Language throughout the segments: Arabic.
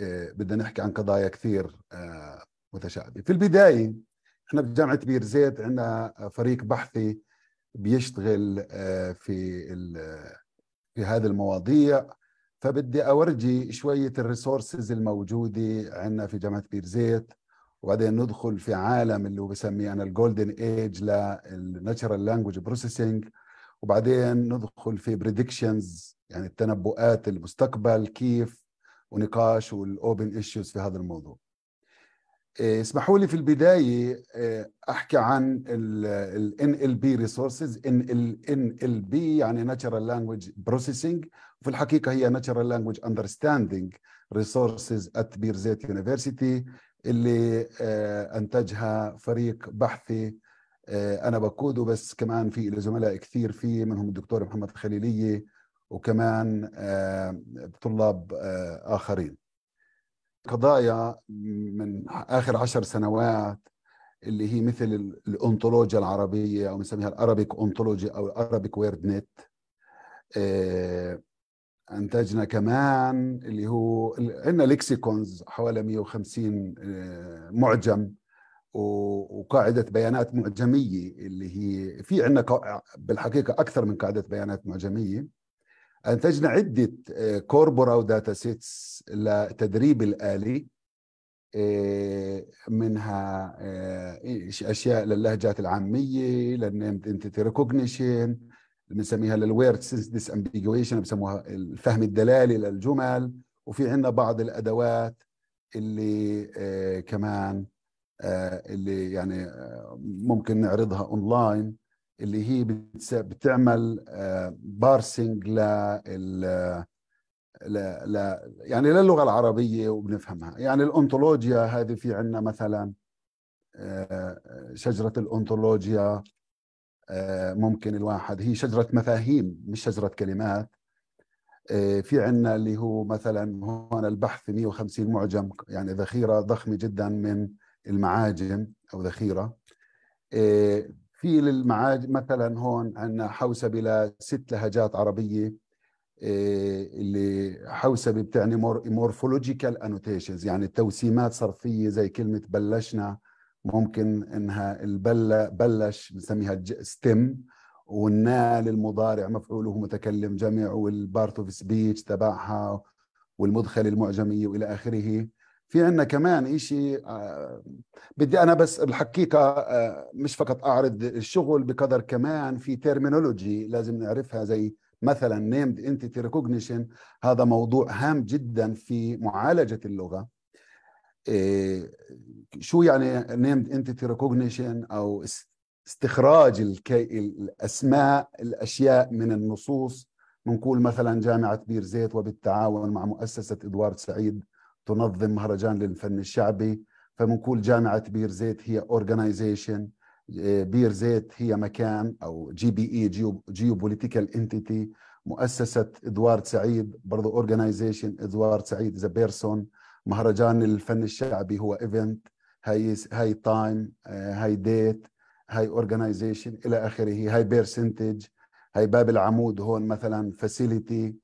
آه، بدنا نحكي عن قضايا كثير آه، متشعبه في البدايه احنا بجامعه بير زيت عندنا فريق بحثي بيشتغل آه، في في هذه المواضيع فبدي اورجي شويه الريسورسز الموجوده عندنا في جامعه بير زيت وبعدين ندخل في عالم اللي بسميه انا الجولدن ايج للناتشرال لانجوج بروسيسنج وبعدين ندخل في بريدكشنز يعني التنبؤات المستقبل كيف ونقاش والاوبن ايشوز في هذا الموضوع إيه، اسمحوا لي في البدايه إيه، احكي عن ال ان ال ال بي ريسورسز ان ال بي يعني ناتشرال لانجويج بروسيسنج وفي الحقيقه هي ناتشرال لانجويج اندرستاندينج ريسورسز ات بير زيت يونيفرسيتي اللي إيه، انتجها فريق بحثي انا بقوده بس كمان في زملاء كثير فيه منهم الدكتور محمد الخليليه وكمان آه، طلاب آه، آخرين قضايا من آخر عشر سنوات اللي هي مثل الأنطولوجيا العربية أو بنسميها الأرابيك أنطولوجيا أو الأرابيك ويرد نت آه، انتجنا كمان اللي هو عندنا لكسيكونز حوالي 150 معجم وقاعدة بيانات معجمية اللي هي في عندنا بالحقيقة أكثر من قاعدة بيانات معجمية انتجنا عده كوربورا وداتا سيتس لتدريب الالي آه، منها آه، اشياء للهجات العاميه للنيم انتيتي ريكوجنيشن بنسميها للويرد ديس امبيجويشن بسموها الفهم الدلالي للجمل وفي عندنا بعض الادوات اللي آه، كمان اللي يعني ممكن نعرضها اونلاين اللي هي بتعمل آه، بارسنج لل ل... يعني للغه العربيه وبنفهمها يعني الانطولوجيا هذه في عندنا مثلا آه، شجره الانطولوجيا آه، ممكن الواحد هي شجره مفاهيم مش شجره كلمات في عندنا اللي هو مثلا هون البحث 150 معجم يعني ذخيره ضخمه جدا من المعاجم او ذخيره في للمعاج مثلا هون عندنا حوسبه لست لهجات عربيه إيه، اللي حوسبه بتعني مورفولوجيكال انوتيشنز يعني توسيمات صرفيه زي كلمه بلشنا ممكن انها البل بلش بنسميها ستيم والنال المضارع مفعوله متكلم جمع والبارت اوف سبيتش تبعها والمدخل المعجميه والى اخره في عندنا كمان شيء آه، بدي انا بس الحقيقه آه، مش فقط اعرض الشغل بقدر كمان في ترمينولوجي لازم نعرفها زي مثلا نيمد انتيتي ريكوجنيشن هذا موضوع هام جدا في معالجه اللغه آه، شو يعني نيمد انتيتي ريكوجنيشن او استخراج الاسماء الاشياء من النصوص بنقول مثلا جامعه بير زيت وبالتعاون مع مؤسسه ادوارد سعيد تنظم مهرجان للفن الشعبي فبنقول جامعة بير زيت هي اورجنايزيشن بير زيت هي مكان او جي بي اي جيو جيوبوليتيكال انتيتي مؤسسة ادوارد سعيد برضه اورجنايزيشن ادوارد سعيد ذا بيرسون مهرجان للفن الشعبي هو ايفنت هاي هاي تايم آه، هاي ديت هاي اورجنايزيشن الى اخره هاي بيرسنتج هاي باب العمود هون مثلا فاسيليتي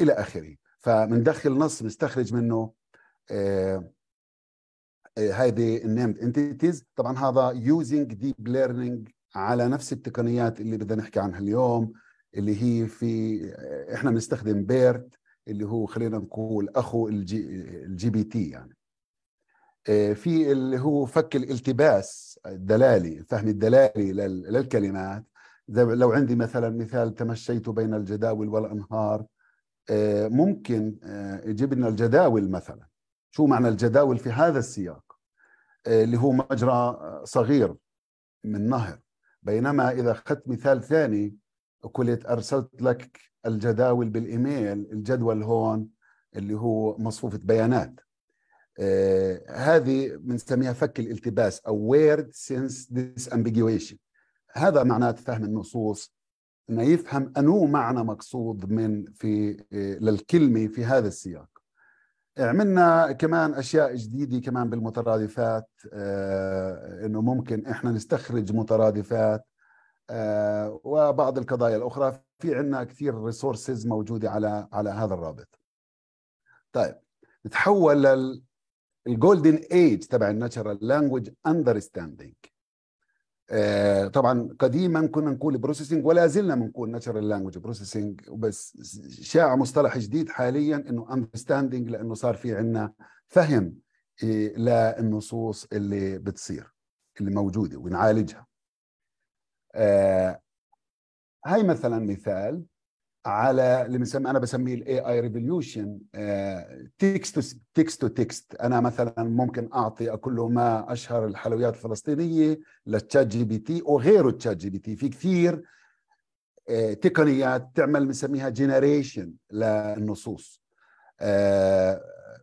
الى اخره فمندخل نص بنستخرج منه هذه النيمد انتيتيز طبعا هذا يوزنج ديب ليرنينج على نفس التقنيات اللي بدنا نحكي عنها اليوم اللي هي في آه، احنا بنستخدم بيرت اللي هو خلينا نقول اخو الجي, الجي بي تي يعني آه، في اللي هو فك الالتباس الدلالي الفهم الدلالي للكلمات لو عندي مثلا مثال تمشيت بين الجداول والانهار آه، ممكن آه، يجيب لنا الجداول مثلا شو معنى الجداول في هذا السياق آه، اللي هو مجرى صغير من نهر بينما إذا أخذت مثال ثاني قلت أرسلت لك الجداول بالإيميل الجدول هون اللي هو مصفوفة بيانات هذه بنسميها فك الالتباس أو word sense disambiguation هذا معناه فهم النصوص انه يفهم انو معنى مقصود من في آه، للكلمه في هذا السياق عملنا كمان اشياء جديده كمان بالمترادفات آه، انه ممكن احنا نستخرج مترادفات آه، وبعض القضايا الاخرى في عندنا كثير ريسورسز موجوده على على هذا الرابط طيب نتحول للجولدن ايج تبع الناتشرال لانجوج اندرستاندينج آه، طبعا قديما كنا نقول بروسيسنج ولا زلنا بنقول ناتشرال لانجوج بروسيسنج بس شاع مصطلح جديد حاليا انه اندرستاندينج لانه صار في عندنا فهم إيه، للنصوص اللي بتصير اللي موجوده ونعالجها آه، هاي مثلا مثال على اللي بنسميه انا بسميه الاي اي ريفوليوشن تكست تكست تو تكست انا مثلا ممكن اعطي كل ما اشهر الحلويات الفلسطينيه للتشات جي بي تي وغيره التشات جي بي تي في كثير uh, تقنيات تعمل بنسميها جنريشن للنصوص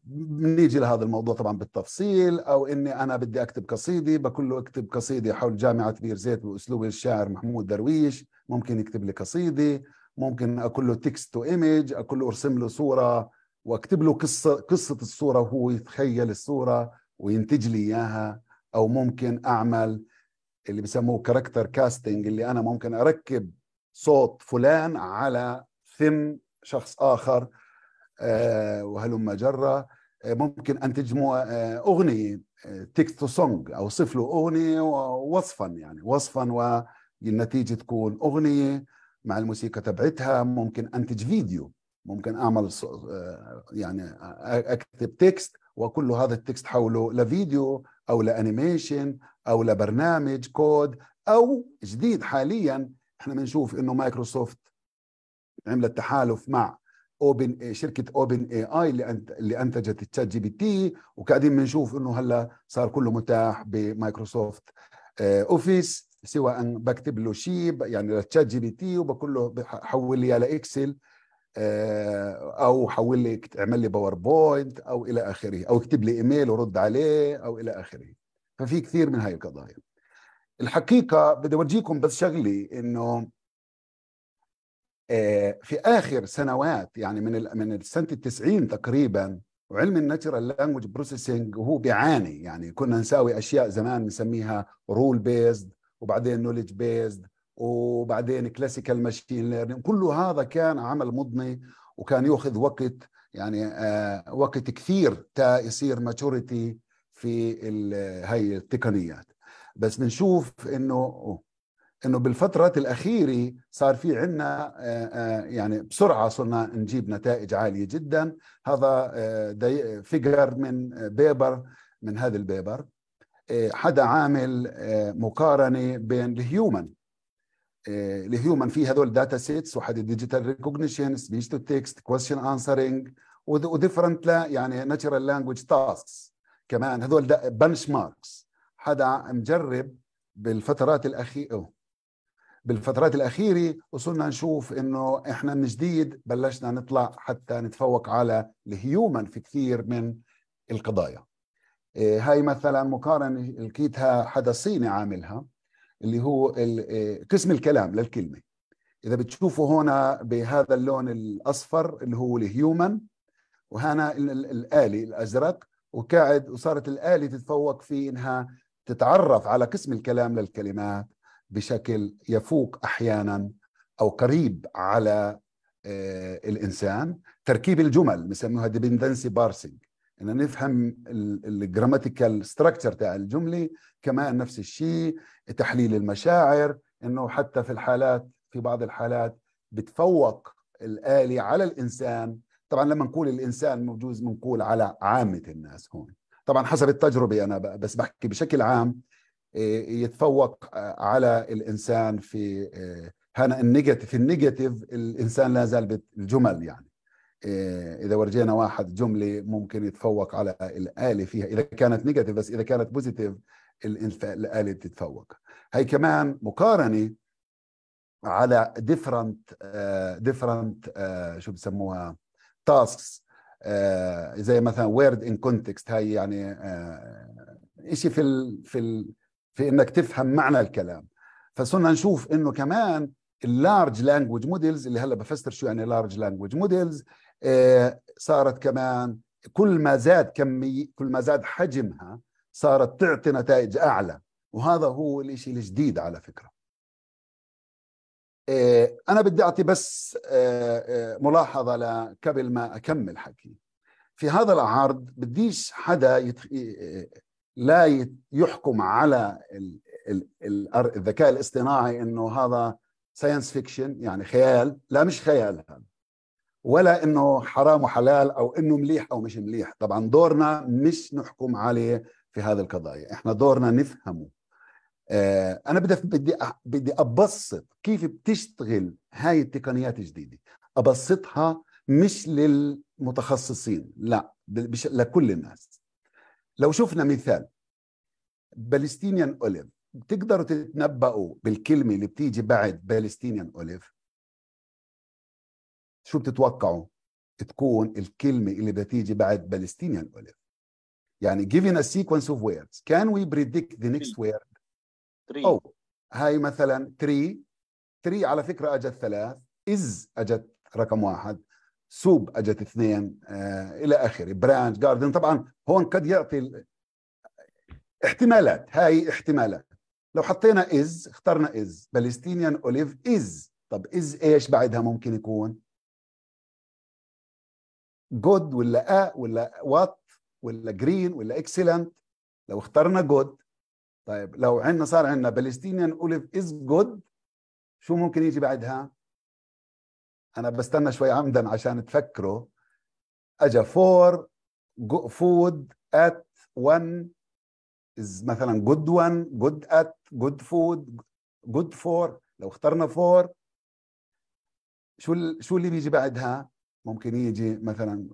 بنيجي آه، uh, لهذا الموضوع طبعا بالتفصيل او اني انا بدي اكتب قصيده بقول له اكتب قصيده حول جامعه بير زيت باسلوب الشاعر محمود درويش ممكن يكتب لي قصيده ممكن اقول له تكست تو ايمج اقول له ارسم له صوره واكتب له قصه قصه الصوره وهو يتخيل الصوره وينتج لي اياها او ممكن اعمل اللي بسموه كاركتر كاستنج اللي انا ممكن اركب صوت فلان على ثم شخص اخر آه وهلم جره آه، ممكن انتج آه، اغنيه تكست تو سونج اوصف له اغنيه وصفا يعني وصفا والنتيجه تكون اغنيه مع الموسيقى تبعتها ممكن انتج فيديو ممكن اعمل آه، يعني اكتب تكست وكل هذا التكست حوله لفيديو او لانيميشن او لبرنامج كود او جديد حاليا احنا بنشوف انه مايكروسوفت عملت تحالف مع اوبن شركه اوبن اي اي اللي انتجت التشات جي بي تي وقاعدين بنشوف انه هلا صار كله متاح بمايكروسوفت آه، اوفيس سواء بكتب له شيء يعني للتشات جي بي تي وبقول له حول لي لاكسل آه، او حول لي اعمل لي باوربوينت او الى اخره او اكتب لي ايميل ورد عليه او الى اخره ففي كثير من هاي القضايا الحقيقه بدي اورجيكم بس شغلي انه آه، في اخر سنوات يعني من من سنه التسعين تقريبا وعلم الناتشرال لانجوج بروسيسنج وهو بيعاني يعني كنا نساوي اشياء زمان نسميها رول بيزد وبعدين نولج بيزد وبعدين كلاسيكال ماشين ليرنينج كل هذا كان عمل مضني وكان ياخذ وقت يعني آه، وقت كثير تا يصير ماتوريتي في هاي التقنيات بس بنشوف انه انه بالفترات الاخيره صار في عندنا آه، آه، يعني بسرعه صرنا نجيب نتائج عاليه جدا هذا فيجر من بيبر من هذا البيبر آه، حدا عامل آه، مقارنه بين الهيومن آه، الهيومن في هذول داتا سيتس وحده ديجيتال ريكوجنيشن سبيتش تو تكست كويشن انسرنج وديفرنت لا يعني ناتشرال لانجويج تاسكس كمان هذول بنش ماركس حدا مجرب بالفترات الاخيره بالفترات الاخيره وصلنا نشوف انه احنا من جديد بلشنا نطلع حتى نتفوق على الهيومن في كثير من القضايا آه، هاي مثلا مقارنه لقيتها حدا صيني عاملها اللي هو آه، قسم الكلام للكلمه اذا بتشوفوا هنا بهذا اللون الاصفر اللي هو الهيومن وهنا الالي الازرق وقاعد وصارت الآلة تتفوق في إنها تتعرف على قسم الكلام للكلمات بشكل يفوق أحيانا أو قريب على آه، الإنسان تركيب الجمل بسموها ديبندنسي بارسينج ان نفهم الجراماتيكال ستراكشر تاع الجمله كمان نفس الشيء تحليل المشاعر انه حتى في الحالات في بعض الحالات بتفوق الاله على الانسان طبعا لما نقول الانسان بجوز بنقول على عامه الناس هون طبعا حسب التجربه انا بس بحكي بشكل عام آه، يتفوق آه، على الانسان في آه، هنا النيجاتيف النيجاتيف الانسان لا زال بالجمل يعني آه، اذا ورجينا واحد جمله ممكن يتفوق على الاله فيها اذا كانت نيجاتيف بس اذا كانت بوزيتيف الاله بتتفوق هي كمان مقارنه على ديفرنت ديفرنت آه، آه، شو بسموها تاسكس زي مثلا وورد ان كونتكست هاي يعني شيء في الـ في الـ في انك تفهم معنى الكلام فصرنا نشوف انه كمان اللارج لانجوج موديلز اللي هلا بفسر شو يعني لارج لانجوج موديلز صارت كمان كل ما زاد كمي كل ما زاد حجمها صارت تعطي نتائج اعلى وهذا هو الشيء الجديد على فكره إيه، انا بدي اعطي بس إيه، إيه، ملاحظه قبل ما اكمل حكي في هذا العرض بديش حدا يتخ... لا يحكم على ال... ال... الذكاء الاصطناعي انه هذا ساينس فيكشن يعني خيال لا مش خيال هذا ولا انه حرام وحلال او انه مليح او مش مليح طبعا دورنا مش نحكم عليه في هذه القضايا احنا دورنا نفهمه آه انا بدي بدي بدي ابسط كيف بتشتغل هاي التقنيات الجديده ابسطها مش للمتخصصين لا بش... لكل الناس لو شفنا مثال بالستينيان اوليف بتقدروا تتنبأوا بالكلمة اللي بتيجي بعد بالستينيان أوليف شو بتتوقعوا تكون الكلمة اللي بدها تيجي بعد بالستينيان اوليف يعني given a sequence of words can we predict the next three. word three. أو oh, هاي مثلا تري تري على فكرة أجت ثلاث إز أجت رقم واحد سوب أجت اثنين آه إلى آخره برانش جاردن طبعا هون قد يعطي احتمالات هاي احتمالات لو حطينا از اخترنا از بالستينيان اوليف از طب از ايش بعدها ممكن يكون جود ولا ا ولا وات ولا جرين ولا اكسلنت لو اخترنا جود طيب لو عندنا صار عندنا بالستينيان اوليف از جود شو ممكن يجي بعدها؟ انا بستنى شوي عمدا عشان تفكروا اجا فور فود ات 1 از مثلا جود 1 جود ات جود فود جود فور لو اخترنا فور شو شو اللي بيجي بعدها؟ ممكن يجي مثلا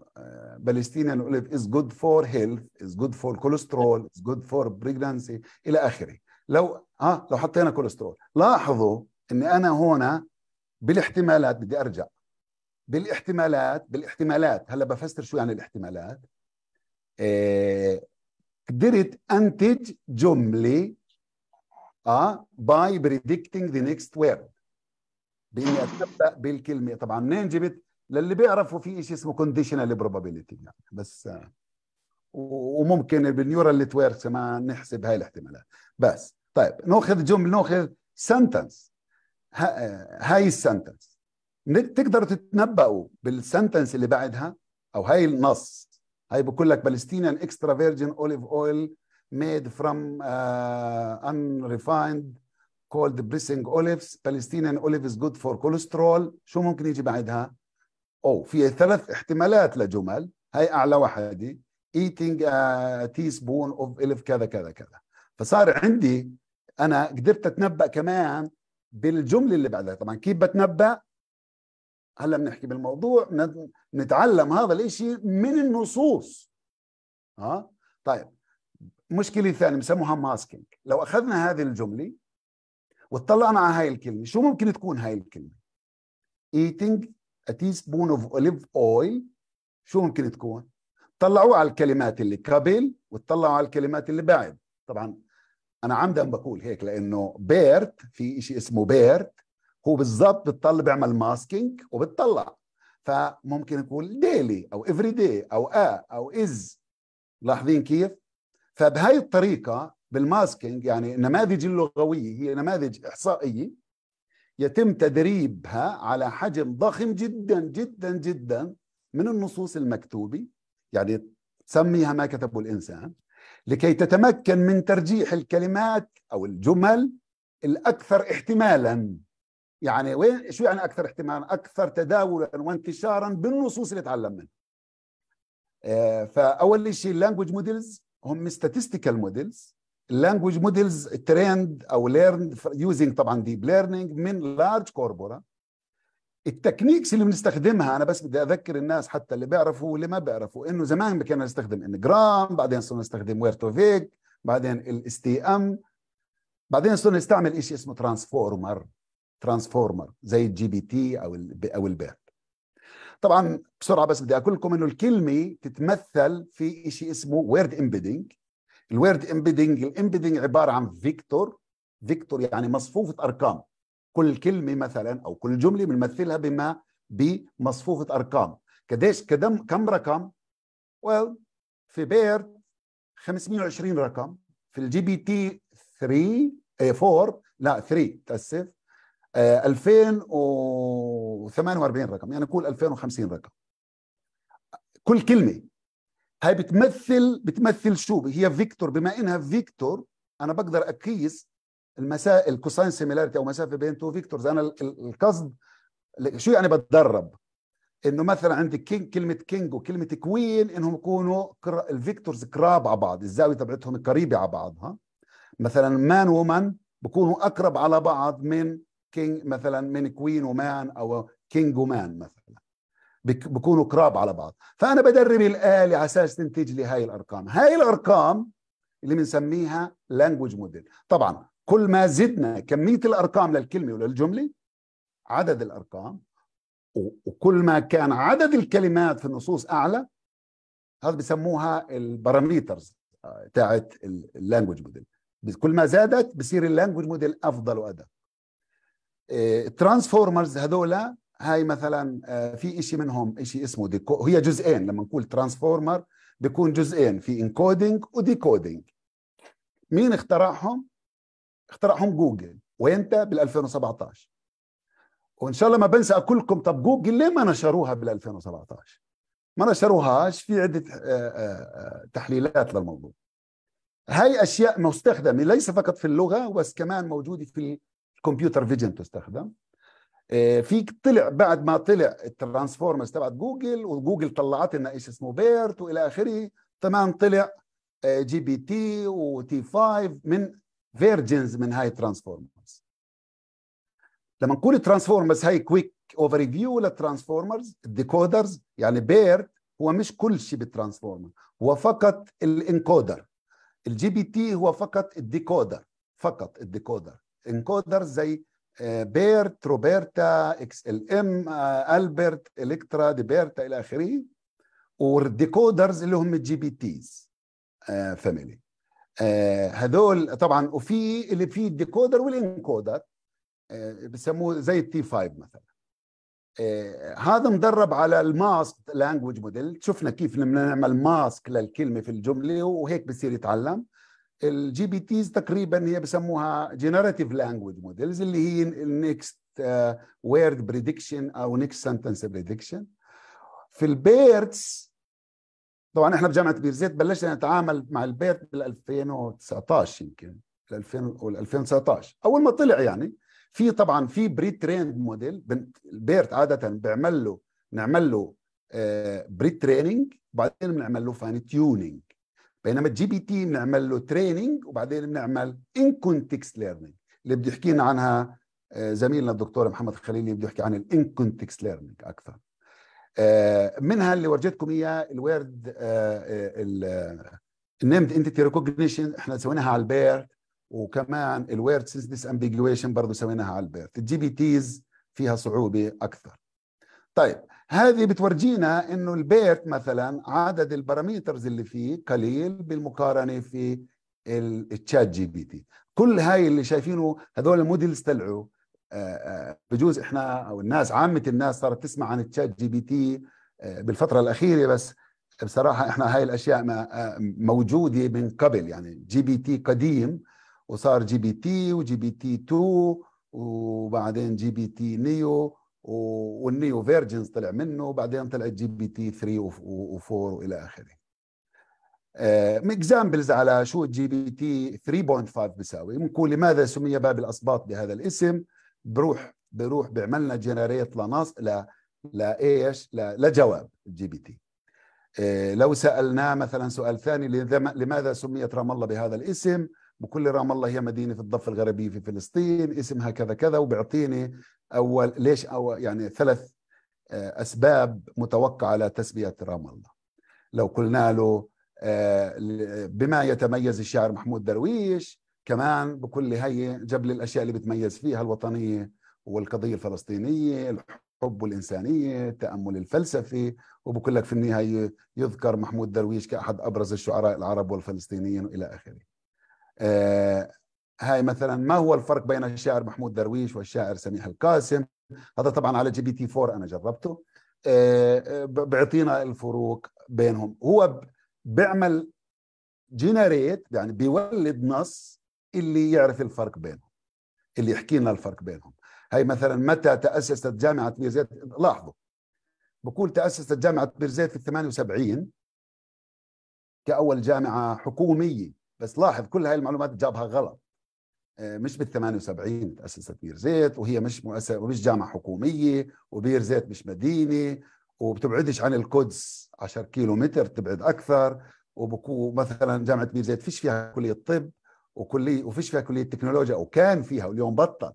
بالستينيان اوليف از جود فور هيلث از جود فور كوليسترول از جود فور بريجنسي الى اخره لو اه لو حطينا كوليسترول لاحظوا اني انا هنا بالاحتمالات بدي ارجع بالاحتمالات بالاحتمالات هلا بفسر شو يعني الاحتمالات إيه قدرت انتج جمله اه باي بريدكتنج ذا نيكست وورد باني اتنبا بالكلمه طبعا منين جبت للي بيعرفوا في شيء اسمه كونديشنال بروبابيلتي يعني بس وممكن بالنيورال نتورك كمان نحسب هاي الاحتمالات بس طيب ناخذ جمله ناخذ سنتنس هاي السنتنس تقدروا تتنبؤوا بالسنتنس اللي بعدها او هاي النص هاي بقول لك فلسطينيان اكسترا فيرجن اوليف اويل ميد فروم ان ريفايند كولد بريسنج اوليفز Palestinian olive is good for شو ممكن يجي بعدها او في ثلاث احتمالات لجمل هاي اعلى واحده eating a teaspoon of الف كذا كذا كذا فصار عندي انا قدرت اتنبا كمان بالجمله اللي بعدها طبعا كيف بتنبا هلا بنحكي بالموضوع نتعلم هذا الاشي من النصوص اه طيب مشكلة ثانية بسموها ماسكينج لو أخذنا هذه الجملة واطلعنا على هاي الكلمة شو ممكن تكون هاي الكلمة eating a teaspoon of olive oil شو ممكن تكون؟ طلعوا على الكلمات اللي قبل وطلعوا على الكلمات اللي بعد طبعا انا عمدا بقول هيك لانه بيرت في شيء اسمه بيرت هو بالضبط بتطلع بيعمل ماسكينج وبتطلع فممكن نقول ديلي او افري دي او ا او از لاحظين كيف؟ فبهاي الطريقه بالماسكينج يعني النماذج اللغويه هي نماذج احصائيه يتم تدريبها على حجم ضخم جدا جدا جدا من النصوص المكتوبة يعني سميها ما كتبه الإنسان لكي تتمكن من ترجيح الكلمات أو الجمل الأكثر احتمالا يعني وين شو يعني أكثر احتمالا أكثر تداولا وانتشارا بالنصوص اللي تعلم منها آه، فأول شيء اللانجوج موديلز هم statistical موديلز اللانجوج موديلز تريند او ليرن يوزنج طبعا ديب ليرنينج من لارج كوربورا التكنيكس اللي بنستخدمها انا بس بدي اذكر الناس حتى اللي بيعرفوا واللي ما بيعرفوا انه زمان كنا نستخدم انجرام بعدين صرنا نستخدم ويرتوفيك بعدين الاس تي ام بعدين صرنا نستعمل شيء اسمه ترانسفورمر ترانسفورمر زي الجي بي تي او الـ او البيرد طبعا بسرعه بس بدي اقول لكم انه الكلمه تتمثل في شيء اسمه ويرد امبيدنج الورد امبيدنج الامبيدنج عباره عن فيكتور فيكتور يعني مصفوفه ارقام كل كلمه مثلا او كل جمله بنمثلها بما بمصفوفه ارقام قديش كدم كم رقم well في بير 520 رقم في الجي بي تي 3 4 لا 3 تاسف 2048 آه، رقم يعني قول 2050 رقم كل كلمه هاي بتمثل بتمثل شو هي فيكتور بما انها فيكتور انا بقدر اقيس المسائل كوساين سيميلاريتي او مسافه بين تو فيكتورز انا القصد شو يعني بتدرب انه مثلا عندي كينج كلمه كينج وكلمه كوين انهم يكونوا كرا الفيكتورز قراب على بعض الزاويه تبعتهم قريبه على بعضها مثلا مان وومن بكونوا اقرب على بعض من كينج مثلا من كوين ومان او كينج ومان مثلا بيكونوا قراب على بعض فانا بدرب الاله على اساس تنتج لي هاي الارقام هاي الارقام اللي بنسميها لانجوج موديل طبعا كل ما زدنا كميه الارقام للكلمه وللجمله عدد الارقام وكل ما كان عدد الكلمات في النصوص اعلى هذا بسموها الباراميترز آه، تاعت اللانجوج موديل كل ما زادت بصير اللانجوج موديل افضل وادق الترانسفورمرز آه، هذولا هاي مثلا آه، في شيء منهم شيء اسمه ديكو هي جزئين لما نقول ترانسفورمر بيكون جزئين في انكودينج وديكودينج مين اخترعهم؟ اخترعهم جوجل وامتى؟ بال 2017 وان شاء الله ما بنسى اقول لكم طب جوجل ليه ما نشروها بال 2017 ما نشروهاش في عده آه، آه، تحليلات للموضوع هاي اشياء مستخدمه ليس فقط في اللغه بس كمان موجوده في الكمبيوتر فيجن تستخدم آه، في طلع بعد ما طلع الترانسفورمرز تبعت جوجل وجوجل طلعت لنا شيء اسمه بيرت والى اخره كمان طلع آه، جي بي تي وتي 5 من فيرجنز من هاي الترانسفورمرز لما نقول ترانسفورمرز هاي كويك اوفر ريفيو للترانسفورمرز الديكودرز يعني بيرت هو مش كل شيء بالترانسفورمر هو فقط الانكودر الجي بي تي هو فقط الديكودر فقط الديكودر انكودر زي آه، بيرت روبرتا اكس ال ام آه، البرت الكترا ديبرتا الى اخره والديكودرز اللي هم الجي بي تيز فاميلي آه، هذول طبعا وفي اللي في الديكودر والانكودر بسموه زي التي 5 مثلا هذا مدرب على الماسك لانجوج موديل شفنا كيف نعمل ماسك للكلمه في الجمله وهيك بصير يتعلم الجي بي تيز تقريبا هي بسموها جنراتيف لانجوج موديلز اللي هي النكست وورد بريدكشن او نكست سنتنس بريدكشن في البيرتس طبعا احنا بجامعه بيرزيت بلشنا نتعامل مع البيرت بال 2019 يمكن 2000 2019 اول ما طلع يعني في طبعا في بري تريند موديل البيرت عاده بيعمل له نعمل له بري تريننج وبعدين بنعمل له فاين تيوننج بينما الجي بي تي بنعمل له تريننج وبعدين بنعمل ان كونتكست ليرنينج اللي بده لنا عنها آه، زميلنا الدكتور محمد خليل اللي بده يحكي عن الان كونتكست ليرنينج اكثر آه، منها اللي ورجيتكم اياه الورد النيمد انتيتي ريكوجنيشن احنا سويناها على البير وكمان الورد ديس امبيجويشن برضه سويناها على البير الجي بي تيز فيها صعوبه اكثر طيب هذه بتورجينا انه البيت مثلا عدد الباراميترز اللي فيه قليل بالمقارنه في التشات جي بي تي كل هاي اللي شايفينه هذول الموديلز تلعوا آه، آه، بجوز احنا او الناس عامه الناس صارت تسمع عن التشات جي بي تي بالفتره الاخيره بس بصراحه احنا هاي الاشياء ما آه، موجوده من قبل يعني جي بي تي قديم وصار جي بي تي وجي بي تي 2 وبعدين جي بي تي نيو والنيو فيرجنز طلع منه وبعدين طلع جي بي تي 3 و4 والى اخره اكزامبلز آه، على شو جي بي تي 3.5 بيساوي بنقول لماذا سمي باب الاسباط بهذا الاسم بروح بروح بيعمل لنا جنريت لنص ل لايش لجواب جي بي تي آه، لو سالناه مثلا سؤال ثاني لماذا سميت رام الله بهذا الاسم بكل رام الله هي مدينه الضفه الغربيه في فلسطين اسمها كذا كذا وبيعطيني اول ليش أو يعني ثلاث آه، اسباب متوقعه لتسميه رام الله لو قلنا له آه، بما يتميز الشاعر محمود درويش كمان بكل هي جاب لي الاشياء اللي بتميز فيها الوطنيه والقضيه الفلسطينيه الحب والانسانيه التامل الفلسفي وبقول لك في النهايه يذكر محمود درويش كاحد ابرز الشعراء العرب والفلسطينيين والى اخره آه، هاي مثلا ما هو الفرق بين الشاعر محمود درويش والشاعر سميح القاسم هذا طبعا على جي بي تي 4 انا جربته آه، آه، بيعطينا الفروق بينهم هو بيعمل جنريت يعني بيولد نص اللي يعرف الفرق بينهم اللي يحكي لنا الفرق بينهم هي مثلا متى تاسست جامعه بيرزيت لاحظوا بقول تاسست جامعه بيرزيت في 78 كاول جامعه حكوميه بس لاحظ كل هاي المعلومات جابها غلط آه، مش بال 78 تاسست بير زيت وهي مش مؤسسه ومش جامعه حكوميه وبير زيت مش مدينه وبتبعدش عن القدس 10 كيلو متر تبعد اكثر ومثلا جامعه بير زيت فيش فيها كليه طب وكليه وفيش فيها كليه تكنولوجيا وكان فيها واليوم بطل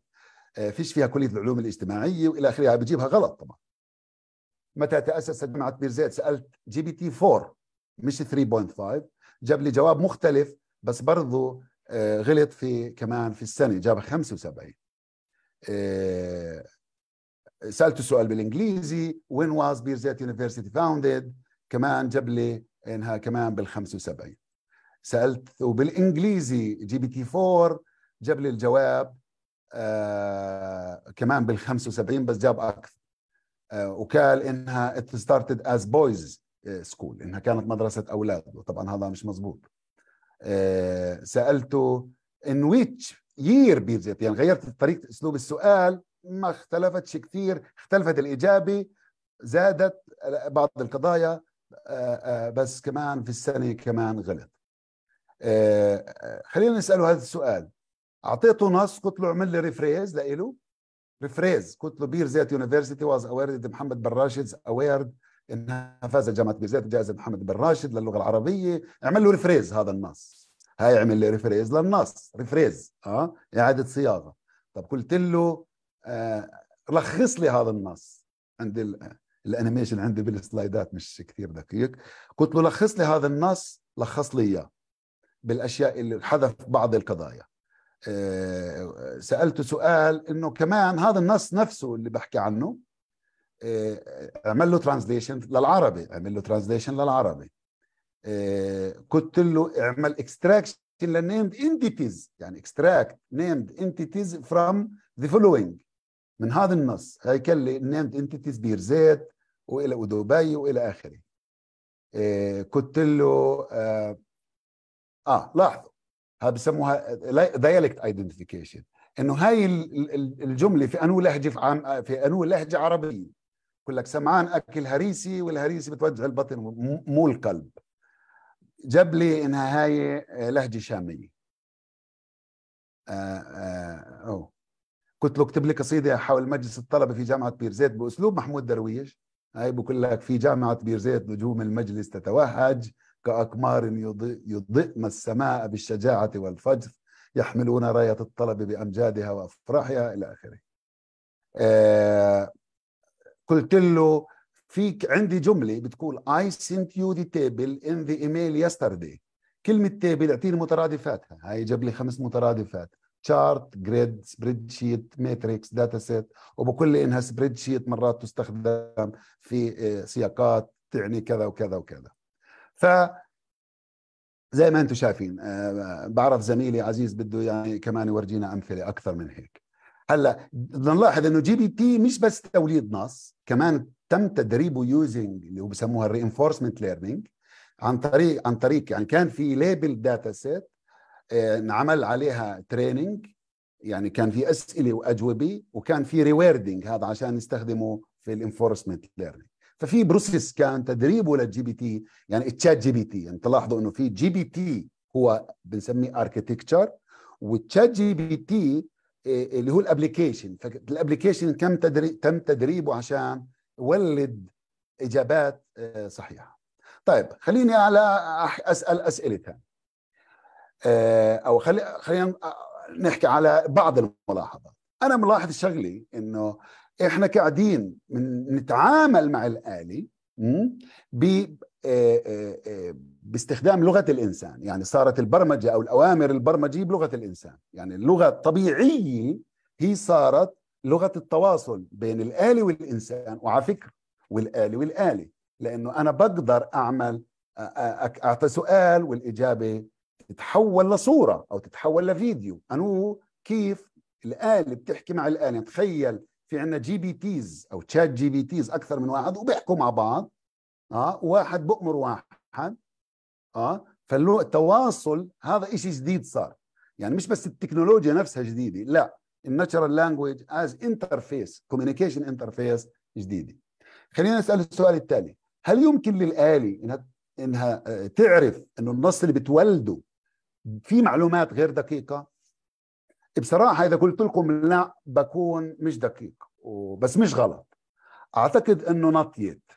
آه، فيش فيها كليه العلوم الاجتماعيه والى اخره بجيبها غلط طبعا متى تاسست جامعه بير زيت سالت جي بي تي 4 مش 3.5 جاب لي جواب مختلف بس برضه آه، غلط في كمان في السنه جاب 75 آه، سالته سؤال بالانجليزي وين واز بيرزيت يونيفرسيتي فاوندد كمان جاب لي انها كمان بال 75 سالت وبالانجليزي جي بي تي 4 جاب لي الجواب آه، كمان بال 75 بس جاب اكثر وقال انها ستارتد از بويز سكول انها كانت مدرسه اولاد وطبعا هذا مش مزبوط آه، سالته ان which year بيزت يعني غيرت طريقه اسلوب السؤال ما اختلفتش كثير اختلفت الاجابه زادت بعض القضايا آه، آه، بس كمان في السنه كمان غلط خلينا نساله هذا السؤال اعطيته نص قلت له اعمل لي ريفريز لإله ريفريز قلت له بير ذات يونيفرسيتي واز اويرد محمد بن راشد اويرد انها فازت جامعه بيزيت بجائزه محمد بن راشد للغه العربيه اعمل له ريفريز هذا النص هاي عمل لي ريفريز للنص ريفريز اه اعاده صياغه طب قلت له آه لخص لي هذا النص عندي الانيميشن عندي بالسلايدات مش كثير دقيق قلت له لخص لي هذا النص لخص لي اياه بالاشياء اللي حذف بعض القضايا آه، سالته سؤال انه كمان هذا النص نفسه اللي بحكي عنه آه، اعمل له ترانزليشن للعربي اعمل له ترانزليشن للعربي آه، قلت له اعمل اكستراكشن للنيمد انتيتيز يعني اكستراكت نيمد انتيتيز فروم ذا فولوينج من هذا النص هاي لي نيمد انتيتيز بير زيت والى ودبي والى اخره آه، قلت له اه, لاحظوا هذا بسموها دايلكت ايدنتيفيكيشن انه هاي الجمله في انو لهجه في, عام في انو لهجه عربيه يقول لك سمعان اكل هريسي والهريسي بتوجع البطن مو القلب جاب لي انها هاي آه، لهجه شاميه آه آه قلت له اكتب لي قصيده حول مجلس الطلبه في جامعه بيرزيت باسلوب محمود درويش هاي بقول لك في جامعه بيرزيت نجوم المجلس تتوهج كأقمار يضئ, السماء بالشجاعة والفجر يحملون راية الطلبة بأمجادها وأفراحها إلى آخره آه قلت له فيك عندي جمله بتقول I sent you the table in the email yesterday كلمه تيبل اعطيني مترادفاتها هاي جاب لي خمس مترادفات تشارت جريد سبريد شيت ماتريكس داتا سيت وبقول لي انها سبريد شيت مرات تستخدم في آه، سياقات تعني كذا وكذا وكذا ف زي ما انتم شايفين آه، بعرف زميلي عزيز بده يعني كمان يورجينا امثله اكثر من هيك هلا بدنا نلاحظ انه جي بي تي مش بس توليد نص كمان تم تدريبه يوزنج اللي هو بسموها الرينفورسمنت ليرنينج عن طريق عن طريق يعني كان في ليبل داتا سيت انعمل عليها تريننج يعني كان في اسئله واجوبه وكان في ريوردنج هذا عشان نستخدمه في الانفورسمنت ليرنينج ففي بروسيس كان تدريبه للجي بي تي يعني التشات جي بي تي يعني تلاحظوا انه في جي بي تي هو بنسميه اركتكتشر والتشات جي بي تي إيه، اللي هو الابلكيشن فالابلكيشن تم تدريب تم تدريبه عشان يولد اجابات آه، صحيحه طيب خليني على اسال اسئله آه، ثانيه او خلي خلينا آه، نحكي على بعض الملاحظات انا ملاحظ شغلي انه احنا قاعدين نتعامل مع الاله آه، آه، آه، باستخدام لغه الانسان يعني صارت البرمجه او الاوامر البرمجيه بلغه الانسان يعني اللغه الطبيعيه هي صارت لغه التواصل بين الاله والانسان وعلى فكره والاله والاله لانه انا بقدر اعمل اعطي سؤال والاجابه تتحول لصوره او تتحول لفيديو انو كيف الاله بتحكي مع الاله يعني تخيل في عندنا جي بي تيز او تشات جي بي تيز اكثر من واحد وبيحكوا مع بعض اه واحد بأمر واحد اه فالتواصل هذا شيء جديد صار يعني مش بس التكنولوجيا نفسها جديدة لا الناتشرال لانجويج از انترفيس كوميونيكيشن انترفيس جديده خلينا نسال السؤال التالي هل يمكن للآلة إنها إنها آه، تعرف إنه النص اللي بتولده في معلومات غير دقيقة؟ بصراحة إذا قلت لكم لا بكون مش دقيق بس مش غلط أعتقد إنه نطيت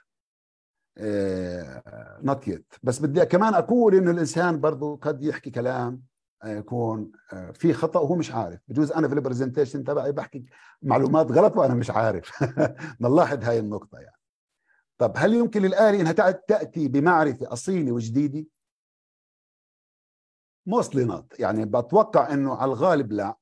نوت آه، يت بس بدي كمان اقول انه الانسان برضه قد يحكي كلام آه، يكون آه، في خطا وهو مش عارف بجوز انا في البرزنتيشن تبعي بحكي معلومات غلط وانا مش عارف نلاحظ هاي النقطه يعني طب هل يمكن للآلة أنها تأتي بمعرفة أصيلة وجديدة؟ موستلي نوت يعني بتوقع أنه على الغالب لا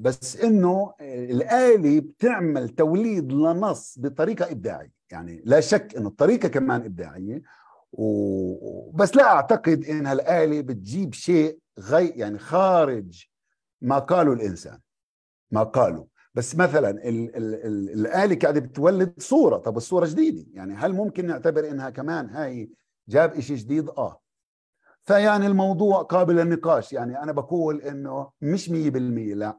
بس أنه الآلة بتعمل توليد لنص بطريقة إبداعية يعني لا شك انه الطريقة كمان إبداعية و... بس لا أعتقد أنها الآلة بتجيب شيء غي يعني خارج ما قاله الإنسان ما قاله بس مثلا ال ال ال الآلة قاعدة بتولد صورة طب الصورة جديدة يعني هل ممكن نعتبر إنها كمان هاي جاب شيء جديد آه فيعني الموضوع قابل للنقاش يعني أنا بقول إنه مش 100% لا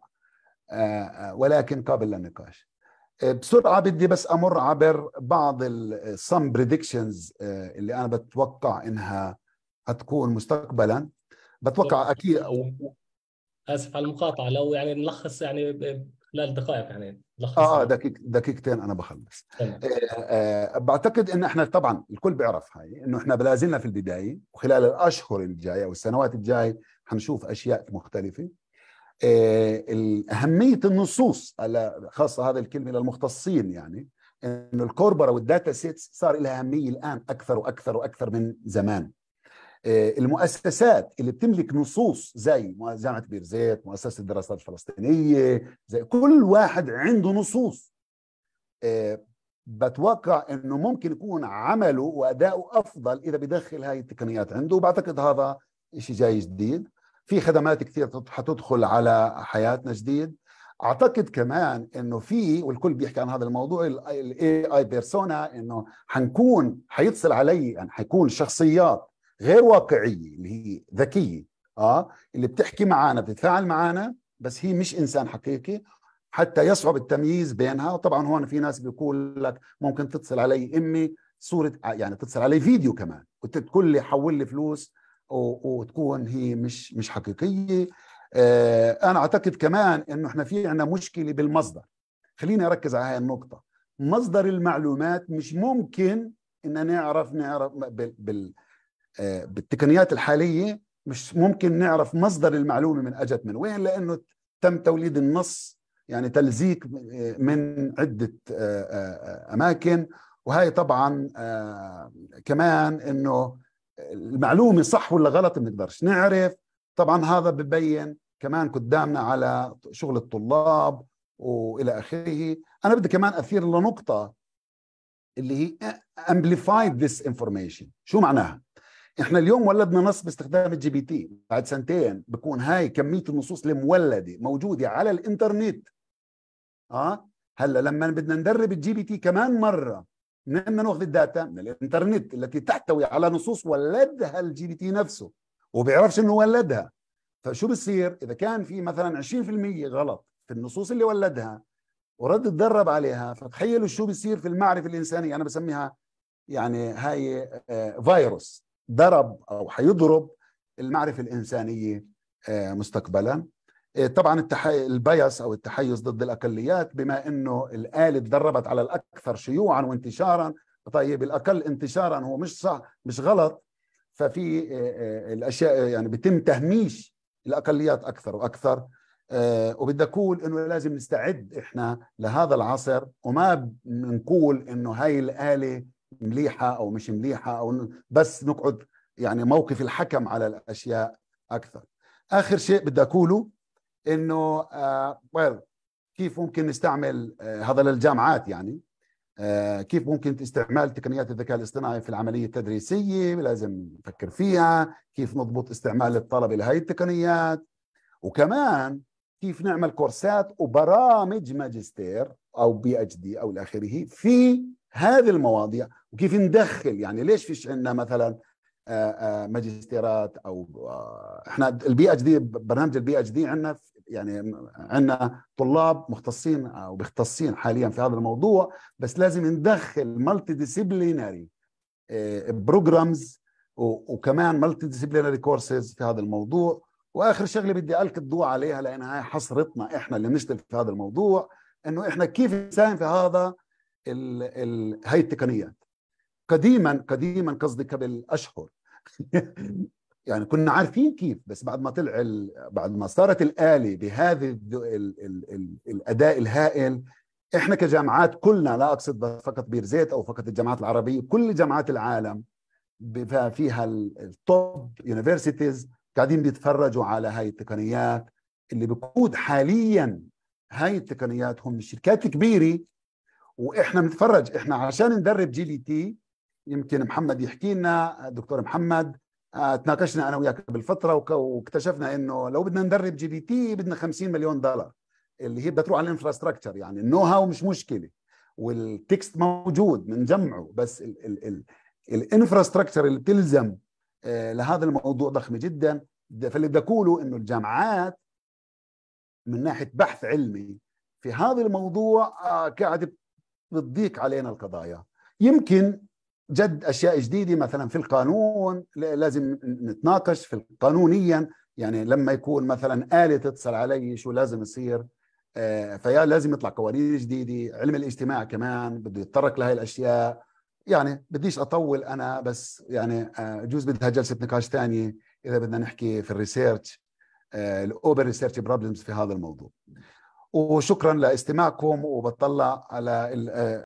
آه،, آه ولكن قابل للنقاش آه، بسرعه بدي بس امر عبر بعض السم بريدكشنز آه، آه، اللي انا بتوقع انها هتكون مستقبلا بتوقع اكيد اسف على المقاطعه لو يعني نلخص يعني خلال دقائق يعني نلخص اه دقيق دقيقتين انا بخلص آه آه بعتقد ان احنا طبعا الكل بيعرف هاي انه احنا بلازلنا زلنا في البدايه وخلال الاشهر الجايه او السنوات الجايه حنشوف اشياء مختلفه آه، أهمية النصوص على خاصة هذا الكلمة للمختصين يعني أن الكوربرا والداتا سيتس صار لها أهمية الآن أكثر وأكثر وأكثر من زمان آه، المؤسسات اللي بتملك نصوص زي جامعة بير زيت مؤسسة الدراسات الفلسطينية زي كل واحد عنده نصوص آه، بتوقع انه ممكن يكون عمله وأداؤه افضل اذا بدخل هاي التقنيات عنده وبعتقد هذا شيء جاي جديد في خدمات كثير حتدخل على حياتنا جديد اعتقد كمان انه في والكل بيحكي عن هذا الموضوع الاي اي بيرسونا انه حنكون حيتصل علي يعني حيكون شخصيات غير واقعيه اللي هي ذكيه اه اللي بتحكي معنا بتتفاعل معنا بس هي مش انسان حقيقي حتى يصعب التمييز بينها وطبعا هون في ناس بيقول لك ممكن تتصل علي امي صوره يعني تتصل علي فيديو كمان وتقول لي حول لي فلوس وتكون هي مش مش حقيقيه آه، انا اعتقد كمان انه احنا في عندنا مشكله بالمصدر خليني اركز على هاي النقطه مصدر المعلومات مش ممكن ان نعرف نعرف بال, بال آه، بالتقنيات الحاليه مش ممكن نعرف مصدر المعلومه من اجت من وين لانه تم توليد النص يعني تلزيق آه، من عده اماكن وهي طبعا كمان انه المعلومه صح ولا غلط بنقدرش نعرف طبعا هذا ببين كمان قدامنا على شغل الطلاب والى اخره انا بدي كمان اثير لنقطه اللي هي امبليفايد ذس انفورميشن شو معناها احنا اليوم ولدنا نص باستخدام الجي بي تي بعد سنتين بكون هاي كميه النصوص المولده موجوده على الانترنت اه هلا لما بدنا ندرب الجي بي تي كمان مره لما ناخذ الداتا من الانترنت التي تحتوي على نصوص ولدها الجي بي تي نفسه وبيعرفش انه ولدها فشو بصير اذا كان في مثلا 20% غلط في النصوص اللي ولدها ورد تدرب عليها فتخيلوا شو بصير في المعرفه الانسانيه انا بسميها يعني هاي آه، فيروس ضرب او حيضرب المعرفه الانسانيه آه، مستقبلا إيه، طبعا التحي... البياس او التحيز ضد الاقليات بما انه الاله تدربت على الاكثر شيوعا وانتشارا طيب الاقل انتشارا هو مش صح مش غلط ففي إيه، إيه، الاشياء يعني بيتم تهميش الاقليات اكثر واكثر وبدي اقول انه لازم نستعد احنا لهذا العصر وما بنقول انه هاي الاله مليحه او مش مليحه او بس نقعد يعني موقف الحكم على الاشياء اكثر اخر شيء بدي اقوله انه ويل آه، كيف ممكن نستعمل آه، هذا للجامعات يعني آه، كيف ممكن استعمال تقنيات الذكاء الاصطناعي في العملية التدريسية لازم نفكر فيها كيف نضبط استعمال الطلبة لهذه التقنيات وكمان كيف نعمل كورسات وبرامج ماجستير أو بي اتش دي أو الآخره في هذه المواضيع وكيف ندخل يعني ليش فيش عندنا مثلا ماجستيرات او احنا البي اتش دي برنامج البي اتش دي عندنا يعني عندنا طلاب مختصين او بيختصين حاليا في هذا الموضوع بس لازم ندخل مالتي ديسيبلينري بروجرامز وكمان مالتي ديسيبلينري كورسز في هذا الموضوع واخر شغله بدي القي الضوء عليها لانها هي حصرتنا احنا اللي بنشتغل في هذا الموضوع انه احنا كيف نساهم في هذا الـ الـ هاي التقنيات قديما قديما قصدي قبل اشهر يعني كنا عارفين كيف بس بعد ما طلع بعد ما صارت الآلة بهذا ال ال ال الأداء الهائل احنا كجامعات كلنا لا اقصد بس فقط بيرزيت او فقط الجامعات العربيه كل جامعات العالم فيها التوب يونيفرسيتيز قاعدين بيتفرجوا على هاي التقنيات اللي بقود حاليا هاي التقنيات هم الشركات الكبيره واحنا بنتفرج احنا عشان ندرب جي بي تي يمكن محمد يحكي لنا دكتور محمد آه، تناقشنا انا وياك بالفتره واكتشفنا انه لو بدنا ندرب جي بي تي بدنا 50 مليون دولار اللي هي بدها تروح على الانفراستراكشر يعني النو هاو مش مشكله والتكست موجود بنجمعه بس الانفراستراكشر اللي بتلزم آه، لهذا الموضوع ضخمه جدا فاللي بدي اقوله انه الجامعات من ناحيه بحث علمي في هذا الموضوع آه، قاعد بتضيق علينا القضايا يمكن جد اشياء جديده مثلا في القانون لازم نتناقش في قانونيا يعني لما يكون مثلا اله تتصل علي شو لازم يصير آه، فيا لازم يطلع قوانين جديده علم الاجتماع كمان بده يتطرق لهي الاشياء يعني بديش اطول انا بس يعني آه، جوز بدها جلسه نقاش ثانيه اذا بدنا نحكي في الريسيرش الاوبن ريسيرش بروبلمز في هذا الموضوع وشكرا لاستماعكم وبطلع على آه،